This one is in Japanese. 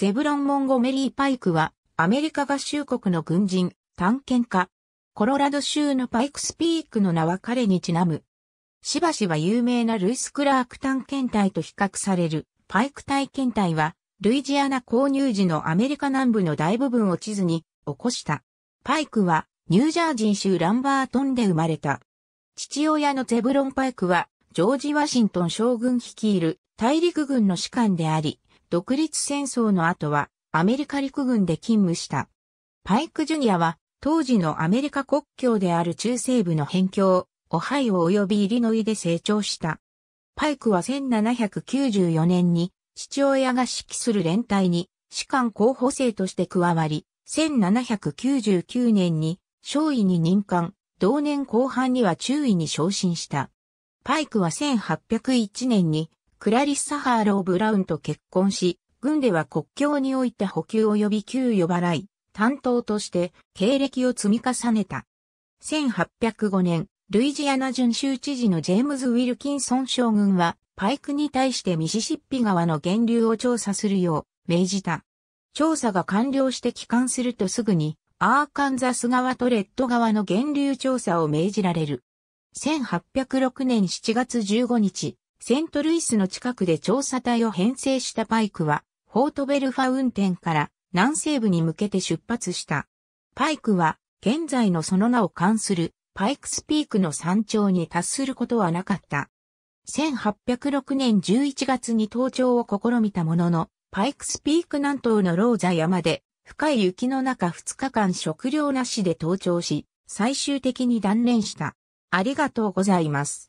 ゼブロン・モンゴメリー・パイクは、アメリカ合衆国の軍人、探検家。コロラド州のパイクスピークの名は彼にちなむ。しばしば有名なルイス・クラーク探検隊と比較される、パイク体験隊は、ルイジアナ購入時のアメリカ南部の大部分を地図に起こした。パイクは、ニュージャージー州ランバートンで生まれた。父親のゼブロン・パイクは、ジョージ・ワシントン将軍率いる大陸軍の士官であり、独立戦争の後はアメリカ陸軍で勤務した。パイク・ジュニアは当時のアメリカ国境である中西部の辺境、オハイオ及びイリノイで成長した。パイクは1794年に父親が指揮する連隊に士官候補生として加わり、1799年に少尉に任官、同年後半には中尉に昇進した。パイクは1801年にクラリッサ・ハーロー・ブラウンと結婚し、軍では国境において補給及び給与払い、担当として経歴を積み重ねた。1805年、ルイジアナ準州知事のジェームズ・ウィルキンソン将軍は、パイクに対してミシシッピ川の源流を調査するよう命じた。調査が完了して帰還するとすぐに、アーカンザス川とレッド川の源流調査を命じられる。1806年7月15日、セントルイスの近くで調査隊を編成したパイクは、フォートベルファウンテンから南西部に向けて出発した。パイクは、現在のその名を冠するパイクスピークの山頂に達することはなかった。1806年11月に登頂を試みたものの、パイクスピーク南東のローザ山で、深い雪の中2日間食料なしで登頂し、最終的に断念した。ありがとうございます。